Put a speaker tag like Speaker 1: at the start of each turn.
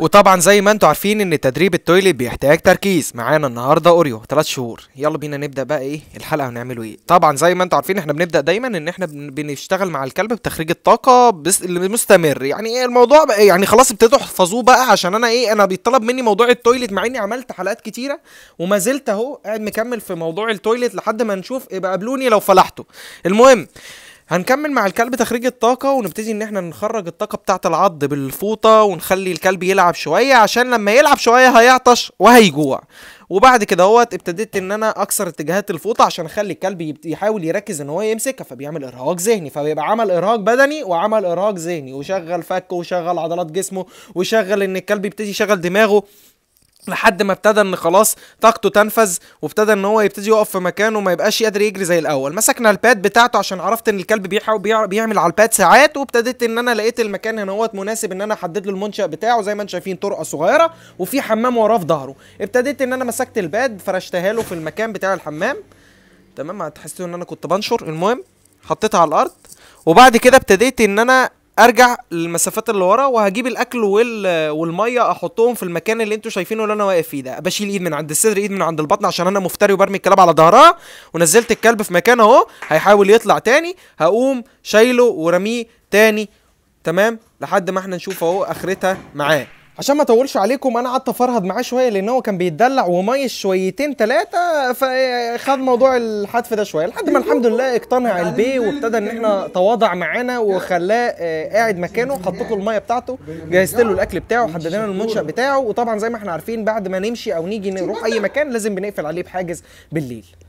Speaker 1: وطبعا زي ما انتوا عارفين ان تدريب التويليت بيحتاج تركيز معانا النهارده اوريو ثلاث شهور يلا بينا نبدا بقى ايه الحلقه هنعمله ايه طبعا زي ما انتوا عارفين احنا بنبدا دايما ان احنا بنشتغل مع الكلب بتخريج الطاقه بس مستمر يعني ايه الموضوع بقى يعني خلاص ابتدوا احفظوه بقى عشان انا ايه انا بيطلب مني موضوع التويليت مع اني عملت حلقات كتيره وما زلت اهو قاعد مكمل في موضوع التويليت لحد ما نشوف يبقى قابلوني لو فلحتوا المهم هنكمل مع الكلب تخريج الطاقة ونبتدي ان احنا نخرج الطاقة بتاعة العض بالفوطة ونخلي الكلب يلعب شوية عشان لما يلعب شوية هيعطش وهيجوع وبعد كده اهوت ابتديت ان انا اكسر اتجاهات الفوطة عشان اخلي الكلب يحاول يركز ان هو يمسكها فبيعمل ارهاق ذهني فبيبقى عمل ارهاق بدني وعمل ارهاق ذهني وشغل فكه وشغل عضلات جسمه وشغل ان الكلب يبتدي يشغل دماغه لحد ما ابتدى ان خلاص طاقته تنفذ وابتدى ان هو يبتدي يقف في مكانه وما يبقاش قادر يجري زي الاول مسكنا الباد بتاعته عشان عرفت ان الكلب بيحاول بيعمل على الباد ساعات وابتديت ان انا لقيت المكان هنا هو مناسب ان انا احدد له المنشا بتاعه زي ما انتم شايفين طرقه صغيره وفي حمام وراه في ظهره ابتديت ان انا مسكت الباد فرشتها له في المكان بتاع الحمام تمام هتحسوا ان انا كنت بنشر المهم حطيتها على الارض وبعد كده ابتديت ان انا ارجع للمسافات اللي ورا وهجيب الاكل وال... والميه احطهم في المكان اللي انتوا شايفينه اللي انا واقف فيه ده بشيل ايد من عند الصدر ايد من عند البطن عشان انا مفتري وبرمي الكلاب على ظهرها ونزلت الكلب في مكانه اهو هيحاول يطلع تاني هقوم شايله ورميه تاني تمام لحد ما احنا نشوف اهو اخرتها معاه عشان ما اطولش عليكم انا قعدت افرهد معاه شويه لان هو كان بيتدلع وميش شويتين ثلاثه فخد موضوع الحذف ده شويه لحد ما الحمد لله اقتنع البي وابتدى ان احنا تواضع معانا وخلاه آه، قاعد مكانه حطيت له الميه بتاعته جهزت له الاكل بتاعه حددنا له المنشا بتاعه وطبعا زي ما احنا عارفين بعد ما نمشي او نيجي نروح اي مكان لازم بنقفل عليه بحاجز بالليل